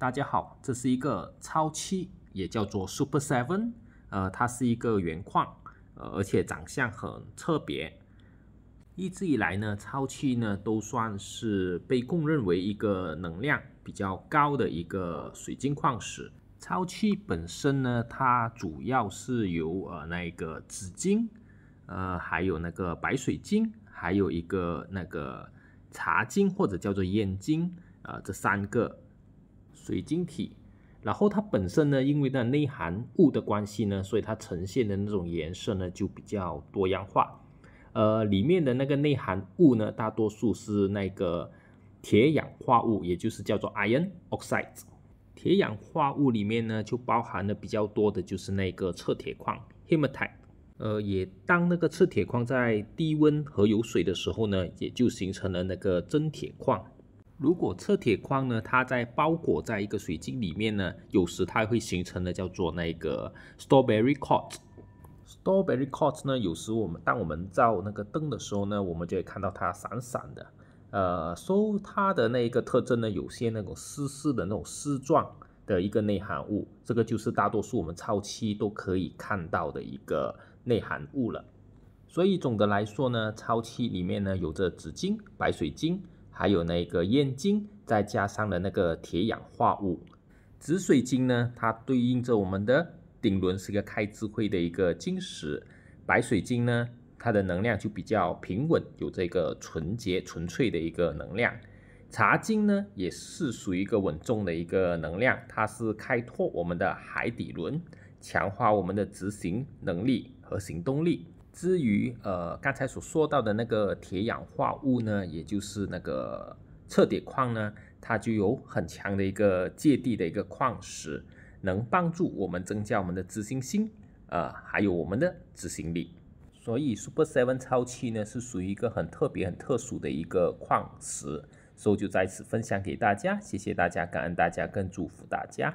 大家好，这是一个超七，也叫做 Super Seven，呃，它是一个原矿，呃，而且长相很特别。一直以来呢，超七呢都算是被公认为一个能量比较高的一个水晶矿石。超七本身呢，它主要是由呃那个紫晶，呃，还有那个白水晶，还有一个那个茶晶或者叫做燕晶，呃，这三个。水晶体，然后它本身呢，因为它内含物的关系呢，所以它呈现的那种颜色呢就比较多样化。呃，里面的那个内含物呢，大多数是那个铁氧化物，也就是叫做 iron oxide。铁氧化物里面呢，就包含的比较多的就是那个测铁矿 hematite。呃，也当那个赤铁矿在低温和有水的时候呢，也就形成了那个真铁矿。如果测铁矿呢，它在包裹在一个水晶里面呢，有时它会形成的叫做那个 strawberry quartz。strawberry quartz 呢，有时我们当我们照那个灯的时候呢，我们就会看到它闪闪的。呃，so 它的那一个特征呢，有些那种丝丝的那种丝状的一个内含物，这个就是大多数我们超期都可以看到的一个内含物了。所以总的来说呢，超期里面呢有着紫晶、白水晶。还有那个燕京，再加上了那个铁氧化物。紫水晶呢，它对应着我们的顶轮，是个开智慧的一个晶石。白水晶呢，它的能量就比较平稳，有这个纯洁纯粹的一个能量。茶晶呢，也是属于一个稳重的一个能量，它是开拓我们的海底轮，强化我们的执行能力和行动力。至于呃刚才所说到的那个铁氧化物呢，也就是那个测铁矿呢，它就有很强的一个接地的一个矿石，能帮助我们增加我们的自信心啊，还有我们的执行力。所以 Super Seven 超七呢是属于一个很特别、很特殊的一个矿石，所以就在此分享给大家，谢谢大家，感恩大家，更祝福大家。